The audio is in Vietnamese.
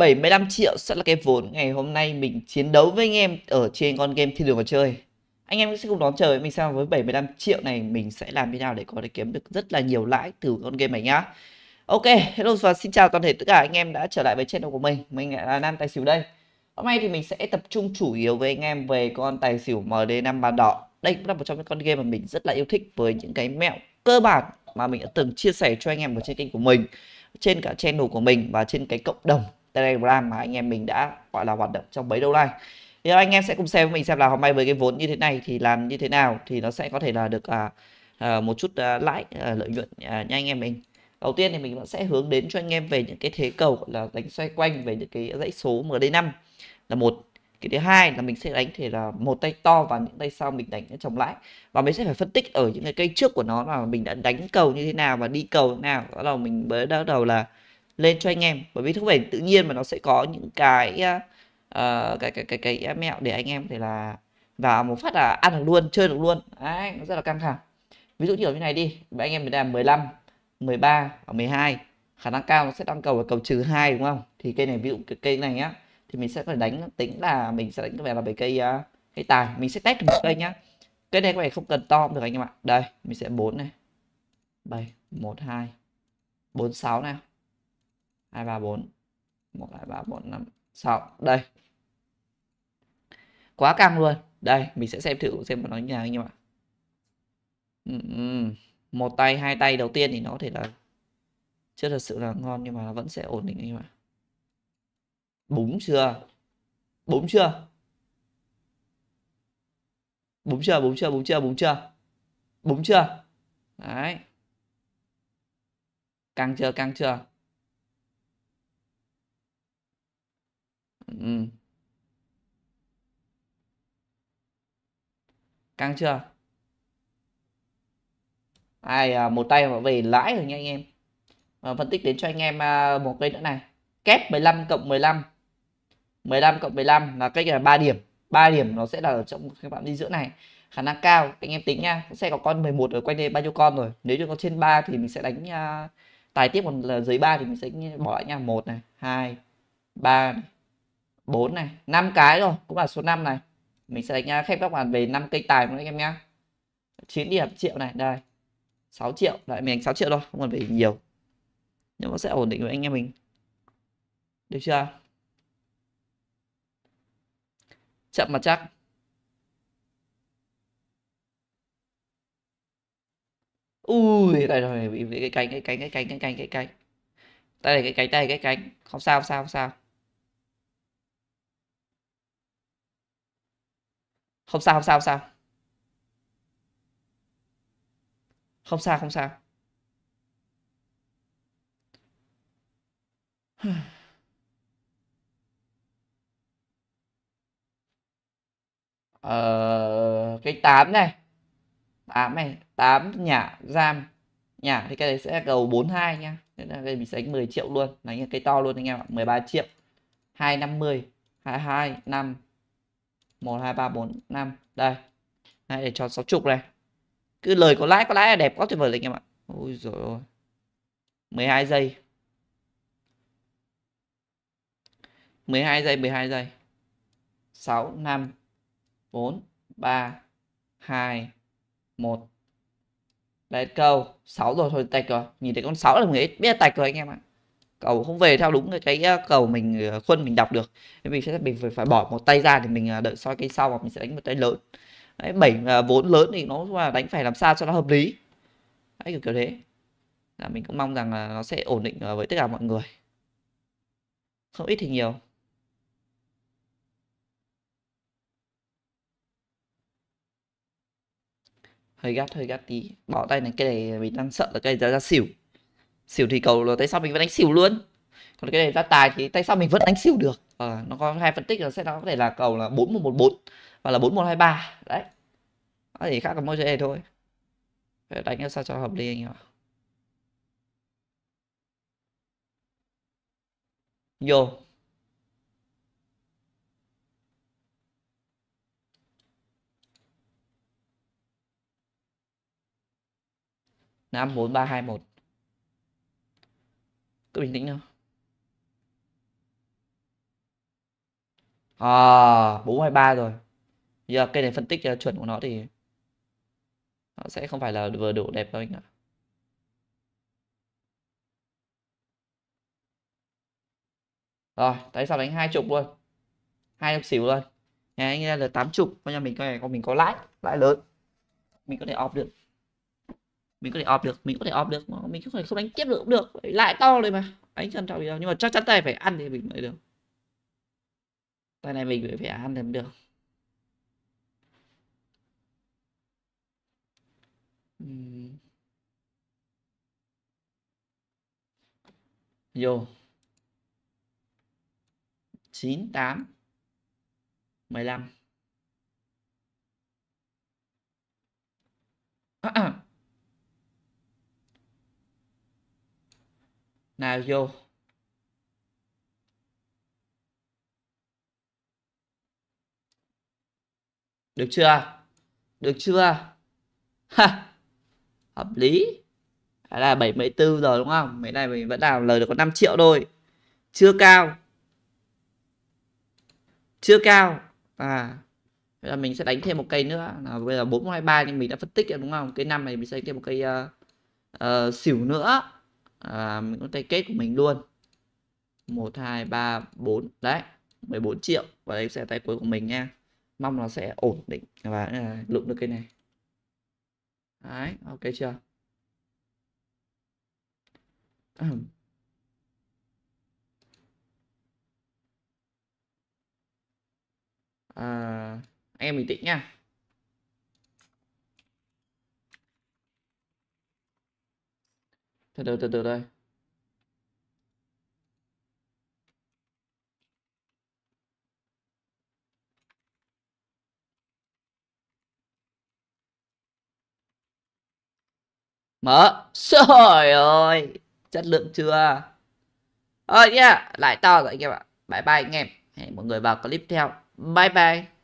75 triệu sẽ là cái vốn ngày hôm nay mình chiến đấu với anh em ở trên con game thiên đường mà chơi anh em sẽ cùng đón chờ với mình xem với 75 triệu này mình sẽ làm thế nào để có thể kiếm được rất là nhiều lãi từ con game này nhá Ok, hello và xin chào toàn thể tất cả anh em đã trở lại với channel của mình Mình là Nam Tài Xỉu đây Hôm nay thì mình sẽ tập trung chủ yếu với anh em về con Tài Xỉu MD5 bàn đỏ Đây cũng là một trong những con game mà mình rất là yêu thích với những cái mẹo cơ bản mà mình đã từng chia sẻ cho anh em ở trên kênh của mình Trên cả channel của mình và trên cái cộng đồng Telegram mà anh em mình đã gọi là hoạt động trong mấy lâu nay thì anh em sẽ cùng xem với mình xem là hôm nay với cái vốn như thế này thì làm như thế nào thì nó sẽ có thể là được à, à, một chút à, lãi à, lợi nhuận à, nha anh em mình đầu tiên thì mình vẫn sẽ hướng đến cho anh em về những cái thế cầu gọi là đánh xoay quanh về những cái dãy số MD5 là một cái thứ hai là mình sẽ đánh thì là một tay to và những tay sau mình đánh trồng lãi và mình sẽ phải phân tích ở những cái cây trước của nó là mình đã đánh cầu như thế nào và đi cầu thế nào đó là mình mới bắt đầu là lên cho anh em bởi vì không phải tự nhiên mà nó sẽ có những cái uh, cái, cái cái cái mẹo để anh em có thể là vào một phát là ăn được luôn chơi được luôn đấy nó rất là căng thẳng ví dụ kiểu như này đi vậy anh em mình làm 15 13 và 12 khả năng cao nó sẽ tăng cầu là cầu trừ hai đúng không thì cây này ví dụ cái cây này nhá thì mình sẽ phải đánh tính là mình sẽ đánh cái vẻ là về cây uh, cây tài mình sẽ test một cây nhá cái này các bạn không cần to được anh em ạ đây mình sẽ 4 này 7 1 2 46 này hai ba bốn một hai ba bốn năm sáu đây quá căng luôn đây mình sẽ xem thử xem nó như nào anh em ạ một tay hai tay đầu tiên thì nó có thể là chưa thật sự là ngon nhưng mà nó vẫn sẽ ổn định anh em ạ búng chưa búng chưa búng chưa búng chưa búng chưa búng chưa búng chưa đấy căng chưa căng chưa Ừ. căng chưa ai à, một tay về lãi rồi nha anh em à, phân tích đến cho anh em à, một cây nữa này kép 15 cộng 15 15 cộng 15 là cách là 3 điểm 3 điểm nó sẽ là ở trong các bạn đi giữa này khả năng cao anh em tính nha sẽ có con 11 ở quanh đây bao nhiêu con rồi nếu như có trên 3 thì mình sẽ đánh uh, tài tiếp còn là dưới 3 thì mình sẽ bỏ lại nha một này hai ba này, 4 này 5 cái rồi cũng là số 5 này mình sẽ đánh khép các bạn về 5 cây tài nữa anh em nhá 9 điểm triệu này đây 6 triệu lại mình đánh 6 triệu thôi không cần phải nhiều nhưng nó sẽ ổn định với anh em mình được chưa chậm mà chắc ui đây rồi bị cái cánh cái cánh cái cánh cái cánh cái cánh tay này cái cánh tay cái cánh không sao không sao không sao không sao không sao không sao không sao không sao ờ, cái 8 này 8 này 8 nhả giam nhả thì cái này sẽ là cầu 42 nha nên là cái mình sánh 10 triệu luôn đánh cái to luôn anh em ạ 13 triệu 250 22 5 1 2 3 4 5 đây Đấy, để cho 60 này cứ lời có lãi có lãi là đẹp quá tuyệt vời anh em ạ ôi rồi ôi 12 giây 12 giây 12 giây 6 5 4 3 2 1 Đấy câu 6 rồi thôi tạch rồi Nhìn thấy con 6 là người biết tạch rồi anh em ạ cầu không về theo đúng cái, cái ờ, cầu mình ờ, khuôn mình đọc được thì mình sẽ mình phải, phải bỏ một tay ra thì mình ờ, đợi soi cây sau và mình sẽ đánh một tay lớn đấy bảy vốn lớn thì nó là đánh phải làm sao cho nó hợp lý đấy kiểu, kiểu thế là mình cũng mong rằng là nó sẽ ổn định với tất cả mọi người không ít thì nhiều hơi gắt hơi gắt tí bỏ tay này cái này mình đang sợ là cây ra ra xỉu xỉu thủy cầu là tại sao mình vẫn đánh xỉu luôn còn cái này ra tài thì tại sao mình vẫn đánh xỉu được à, nó có hai phân tích là sẽ nó có thể là cầu là bốn một một bốn và là bốn một hai ba đấy nó chỉ khác ở môi chơi thôi đánh sao cho hợp lý anh ạ vô năm bốn ba hai một cứ bình tĩnh thôi à bốn hai ba rồi giờ yeah, cây này phân tích uh, chuẩn của nó thì nó sẽ không phải là vừa đủ đẹp đâu anh ạ rồi tại sao đánh hai chục luôn hai chục xỉu luôn nghe anh ra là tám chục coi nhà mình coi này con mình có lãi lãi lớn mình có thể off được mình có thể off được mình có thể off được mình không thể không đánh tiếp được cũng được lại to rồi mà đánh chân trọng gì đâu nhưng mà chắc chắn tay phải ăn thì mình mới được tay này mình phải ăn thì mới được vô chín tám mười lăm nào vô được chưa được chưa ha hợp lý Đấy là 74 rồi đúng không mấy này mình vẫn làm lời được có 5 triệu thôi chưa cao chưa cao à Bây giờ mình sẽ đánh thêm một cây nữa là bây giờ 423 nhưng mình đã phân tích rồi đúng không? Cái năm này mình sẽ đánh thêm một cây uh, uh, xỉu nữa à, mình có tay kết của mình luôn 1 2 3 4 đấy 14 triệu và đây sẽ tay cuối của mình nha mong nó sẽ ổn định và à, được cái này đấy ok chưa à, em bình tĩnh nha từ từ từ từ đây mở trời ơi chất lượng chưa ờ oh yeah lại to rồi anh em ạ bye bye anh em hẹn mọi người vào clip theo bye bye